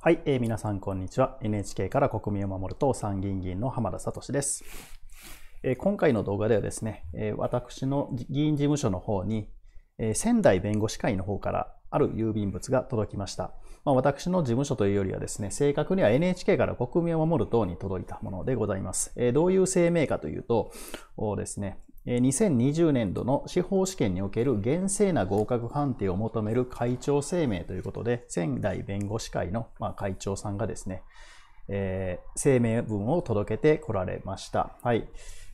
はい、えー、皆さんこんにちは。NHK から国民を守る党参議院議員の浜田聡です、えー、今回の動画ではですね、えー、私の議員事務所の方に、えー、仙台弁護士会の方からある郵便物が届きました。まあ、私の事務所というよりはですね、正確には NHK から国民を守る党に届いたものでございます。えどういう声明かというとですね、2020年度の司法試験における厳正な合格判定を求める会長声明ということで、仙台弁護士会の会長さんがですね、え声明文を届けてこられました。はい。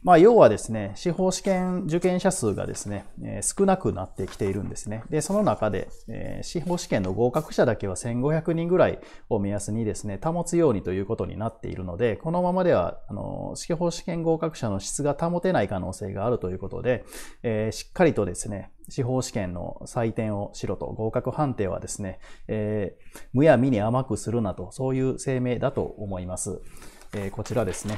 まあ、要はですね、司法試験受験者数がですね、えー、少なくなってきているんですね。で、その中で、えー、司法試験の合格者だけは1500人ぐらいを目安にですね、保つようにということになっているので、このままでは、あの、司法試験合格者の質が保てない可能性があるということで、えー、しっかりとですね、司法試験の採点をしろと、合格判定はですね、えー、むやみに甘くするなと、そういう声明だと思います。えこちらですね。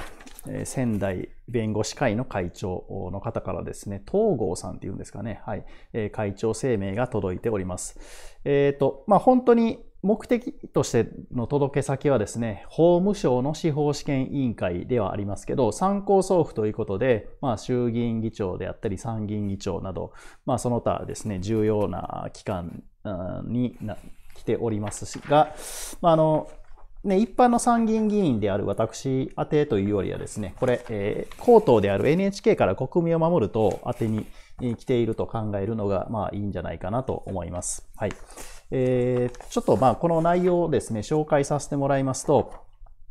仙台弁護士会の会長の方からですね、東郷さんっていうんですかね、はい、会長声明が届いております。えっ、ー、と、まあ、本当に目的としての届け先はですね、法務省の司法試験委員会ではありますけど、参考送付ということで、まあ、衆議院議長であったり参議院議長など、まあ、その他ですね、重要な機関に来ておりますが、まあ、あの、ね、一般の参議院議員である私宛てというよりはですね、これ、えー、高等である NHK から国民を守ると宛てに来ていると考えるのが、まあいいんじゃないかなと思います。はい。えー、ちょっとまあこの内容をですね、紹介させてもらいますと、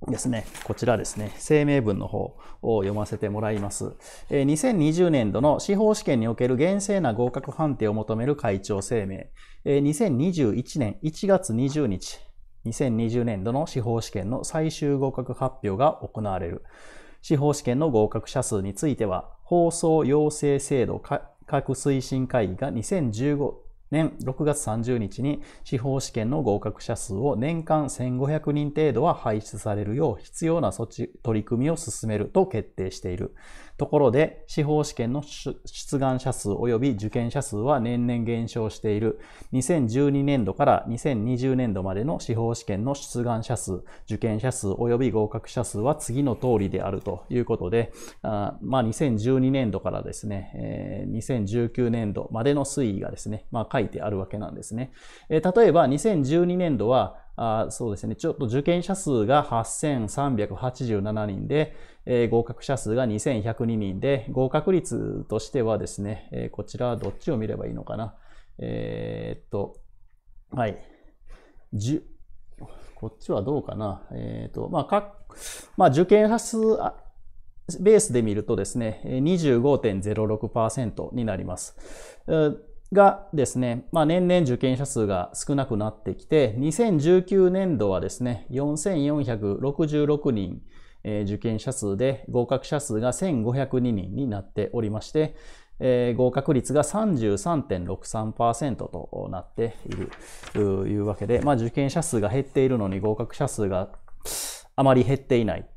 ですね、こちらですね、声明文の方を読ませてもらいます。2020年度の司法試験における厳正な合格判定を求める会長声明。2021年1月20日、2020年度の司法試験の最終合格発表が行われる。司法試験の合格者数については、放送養成制度各推進会議が2015年6月30日に司法試験の合格者数を年間1500人程度は排出されるよう必要な措置、取り組みを進めると決定している。ところで、司法試験の出願者数及び受験者数は年々減少している。2012年度から2020年度までの司法試験の出願者数、受験者数及び合格者数は次の通りであるということで、あまあ、2012年度からですね、えー、2019年度までの推移がですね、まあ、書いてあるわけなんですね。えー、例えば2012年度は、あそうですね、ちょっと受験者数が8387人で、えー、合格者数が2102人で、合格率としてはですね、えー、こちらどっちを見ればいいのかな。えー、っと、はい。こっちはどうかな。えっ、と、まあ、かまあ、受験者数ベースで見るとですね、25.06%になります。がですね、まあ、年々受験者数が少なくなってきて、2019年度はですね、4466人、えー、受験者数で合格者数が1502人になっておりまして、えー、合格率が33.63%となっているというわけで、まあ、受験者数が減っているのに合格者数があまり減っていない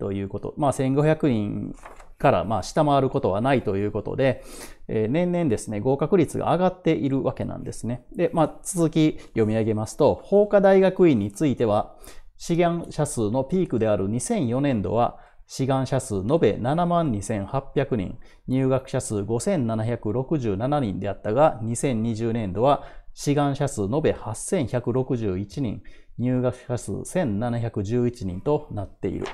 ということ。まあ、1500人からまあ下回ることはないということで、年々ですね、合格率が上がっているわけなんですね。で、まあ、続き読み上げますと、法科大学院については、志願者数のピークである2004年度は、志願者数延べ7万2800人、入学者数5767人であったが、2020年度は志願者数延べ8161人、入学者数1711人となっている。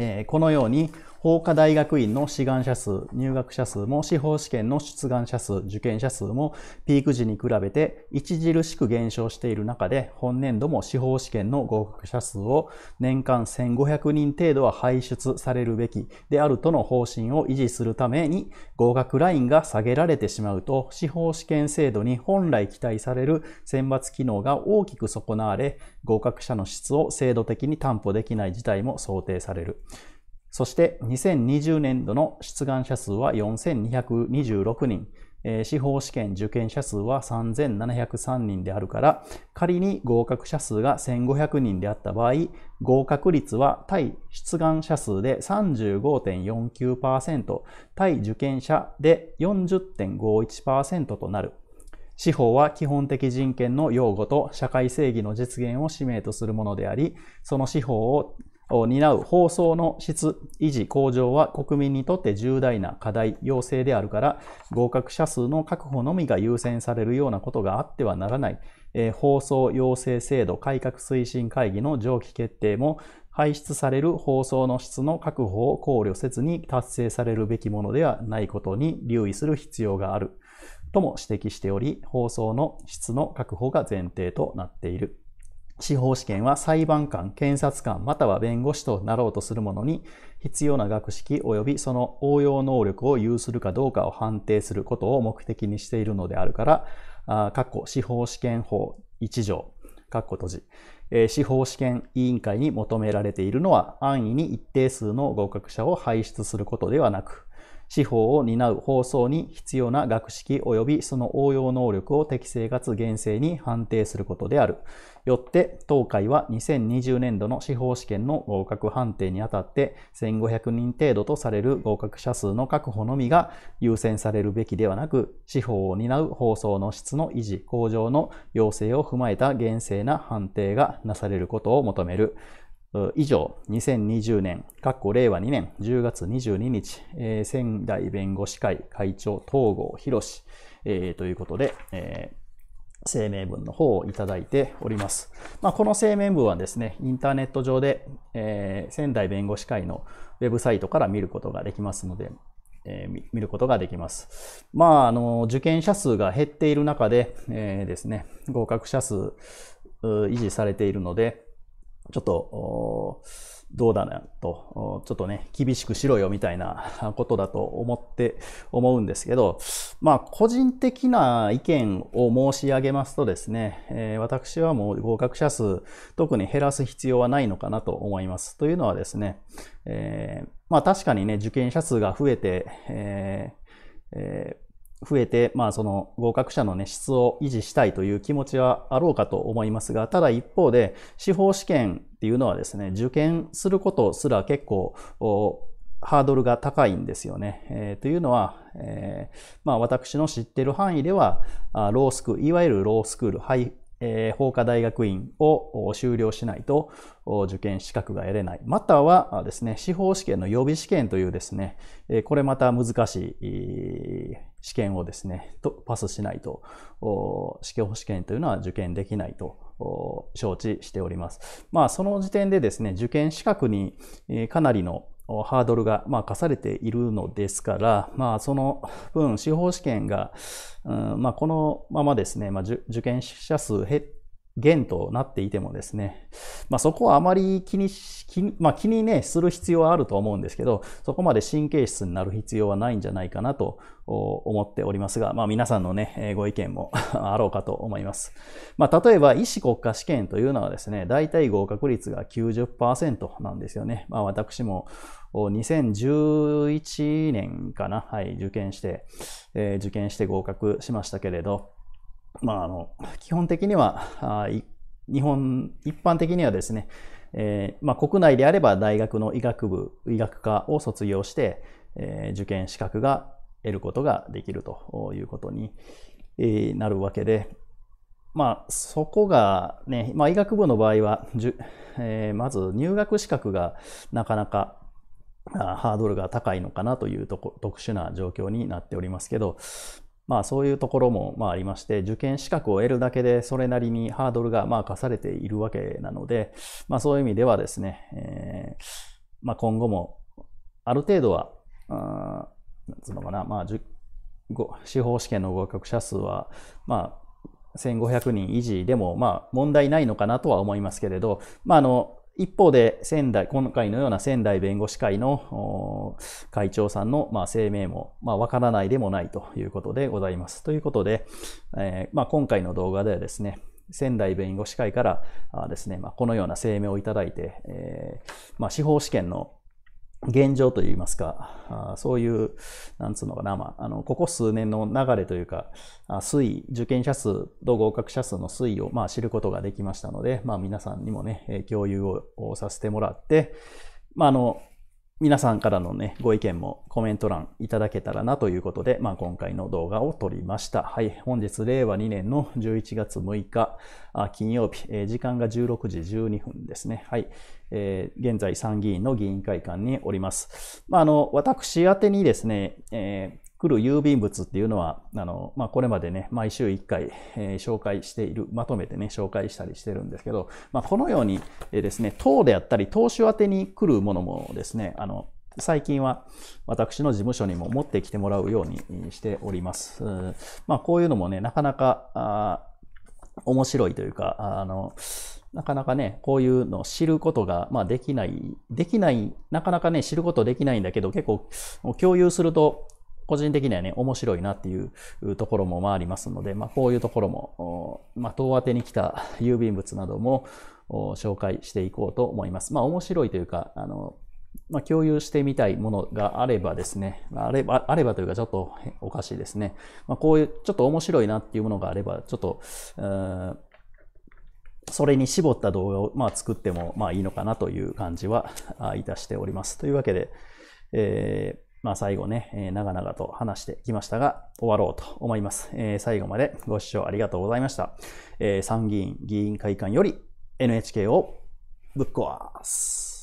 えこのように法科大学院の志願者数、入学者数も司法試験の出願者数、受験者数もピーク時に比べて著しく減少している中で、本年度も司法試験の合格者数を年間1500人程度は排出されるべきであるとの方針を維持するために合格ラインが下げられてしまうと、司法試験制度に本来期待される選抜機能が大きく損なわれ、合格者の質を制度的に担保できない事態も想定される。そして2020年度の出願者数は4226人、司法試験受験者数は3703人であるから、仮に合格者数が1500人であった場合、合格率は対出願者数で35.49%、対受験者で40.51%となる。司法は基本的人権の擁護と社会正義の実現を使命とするものであり、その司法を担う放送の質維持向上は国民にとって重大な課題、要請であるから、合格者数の確保のみが優先されるようなことがあってはならない。えー、放送要請制度改革推進会議の上記決定も、排出される放送の質の確保を考慮せずに達成されるべきものではないことに留意する必要がある。とも指摘しており、放送の質の確保が前提となっている。司法試験は裁判官、検察官、または弁護士となろうとするものに、必要な学識及びその応用能力を有するかどうかを判定することを目的にしているのであるから、あ括司法試験法1条、括弧閉じ、えー、司法試験委員会に求められているのは、安易に一定数の合格者を輩出することではなく、司法を担う放送に必要な学識及びその応用能力を適正かつ厳正に判定することである。よって、当会は2020年度の司法試験の合格判定にあたって、1500人程度とされる合格者数の確保のみが優先されるべきではなく、司法を担う放送の質の維持、向上の要請を踏まえた厳正な判定がなされることを求める。以上、2020年、括弧令和2年10月22日、えー、仙台弁護士会会長東郷博士、えー、ということで、えー声明文の方をいただいております。まあ、この声明文はですね、インターネット上で、えー、仙台弁護士会のウェブサイトから見ることができますので、えー、見ることができます。まあ、あの、受験者数が減っている中で、えー、ですね、合格者数維持されているので、ちょっと、どうだなと、ちょっとね、厳しくしろよみたいな ことだと思って、思うんですけど、まあ、個人的な意見を申し上げますとですね、えー、私はもう合格者数、特に減らす必要はないのかなと思います。というのはですね、えー、まあ確かにね、受験者数が増えて、えーえー増えて、まあ、その合格者の、ね、質を維持したいという気持ちはあろうかと思いますが、ただ一方で、司法試験っていうのはですね、受験することすら結構、ハードルが高いんですよね。えー、というのは、えー、まあ、私の知ってる範囲では、ロースクール、いわゆるロースクール、ハイえー、法科大学院を修了しないと受験資格が得れない。またはですね、司法試験の予備試験というですね、これまた難しい試験をですね、パスしないと、司法試験というのは受験できないと承知しております。まあ、その時点でですね、受験資格にかなりのハードルが、まあ、課されているのですから、まあ、その分、司法試験が、うんまあ、このままですね、まあ、受験者数減っ源となっていてもですね、まあ、そこはあまり気に気,、まあ、気にね、する必要はあると思うんですけど、そこまで神経質になる必要はないんじゃないかなと思っておりますが、まあ、皆さんのね、ご意見も あろうかと思います。まあ、例えば、医師国家試験というのはですね、大体合格率が90%なんですよね。まあ、私も2011年かな、はい、受験して、えー、受験して合格しましたけれど、まあ、あの、基本的には、日本、一般的にはですね、えー、まあ、国内であれば大学の医学部、医学科を卒業して、えー、受験資格が得ることができるということになるわけで、まあ、そこがね、まあ、医学部の場合は、えー、まず入学資格がなかなかハードルが高いのかなというとこ特殊な状況になっておりますけど、まあそういうところもまあありまして、受験資格を得るだけでそれなりにハードルがまあ課されているわけなので、まあそういう意味ではですね、えー、まあ今後もある程度は、あなんつうのかな、まあ、司法試験の合格者数は、まあ1500人維持でもまあ問題ないのかなとは思いますけれど、まああの、一方で、仙台、今回のような仙台弁護士会の会長さんの、ま声明も、まあ、わからないでもないということでございます。ということで、えー、まあ、今回の動画ではですね、仙台弁護士会からですね、まあ、このような声明をいただいて、えー、まあ、司法試験の現状といいますか、あそういう、なんつうのかな、まあ、あの、ここ数年の流れというか、推移、受験者数と合格者数の推移を、まあ、知ることができましたので、まあ、皆さんにもね、共有をさせてもらって、まあ、あの、皆さんからのね、ご意見もコメント欄いただけたらなということで、まあ、今回の動画を撮りました。はい、本日令和2年の11月6日、金曜日、えー、時間が16時12分ですね。はい、えー、現在参議院の議員会館におります。まあ、あの、私宛にですね、えー来る郵便物っていうのは、あの、まあ、これまでね、毎週1回、えー、紹介している、まとめてね、紹介したりしてるんですけど、まあ、このように、えー、ですね、党であったり、党首宛てに来るものもですね、あの、最近は私の事務所にも持ってきてもらうようにしております。まあ、こういうのもね、なかなか、面白いというか、あの、なかなかね、こういうのを知ることが、まあ、できない、できない、なかなかね、知ることできないんだけど、結構共有すると個人的にはね、面白いなっていうところもまあありますので、まあ、こういうところも、まあ、遠宛に来た 郵便物なども紹介していこうと思います。まあ、面白いというか、あの、まあ、共有してみたいものがあればですね、あれば、あればというかちょっとおかしいですね。まあ、こういう、ちょっと面白いなっていうものがあれば、ちょっと、うそれに絞った動画を、まあ、作ってもまあいいのかなという感じはいたしております。というわけで、えーまあ、最後ね、えー、長々と話してきましたが、終わろうと思います。えー、最後までご視聴ありがとうございました。えー、参議院議員会館より NHK をぶっ壊す。